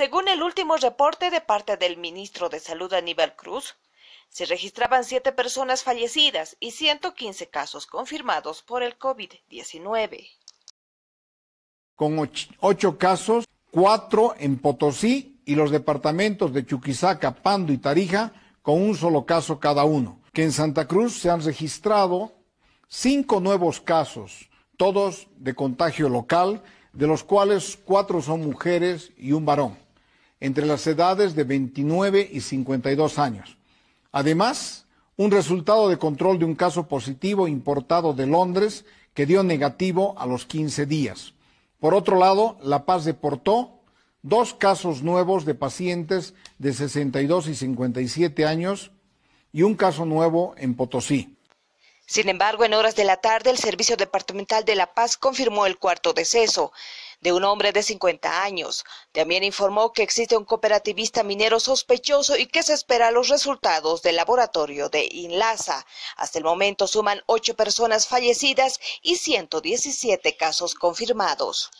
Según el último reporte de parte del ministro de Salud Aníbal Cruz, se registraban siete personas fallecidas y 115 casos confirmados por el COVID-19. Con ocho, ocho casos, cuatro en Potosí y los departamentos de Chuquisaca, Pando y Tarija, con un solo caso cada uno. Que en Santa Cruz se han registrado cinco nuevos casos, todos de contagio local, de los cuales cuatro son mujeres y un varón entre las edades de 29 y 52 años. Además, un resultado de control de un caso positivo importado de Londres que dio negativo a los 15 días. Por otro lado, La Paz deportó dos casos nuevos de pacientes de 62 y 57 años y un caso nuevo en Potosí. Sin embargo, en horas de la tarde, el Servicio Departamental de La Paz confirmó el cuarto deceso de un hombre de 50 años. También informó que existe un cooperativista minero sospechoso y que se espera los resultados del laboratorio de Inlaza. Hasta el momento suman ocho personas fallecidas y 117 casos confirmados.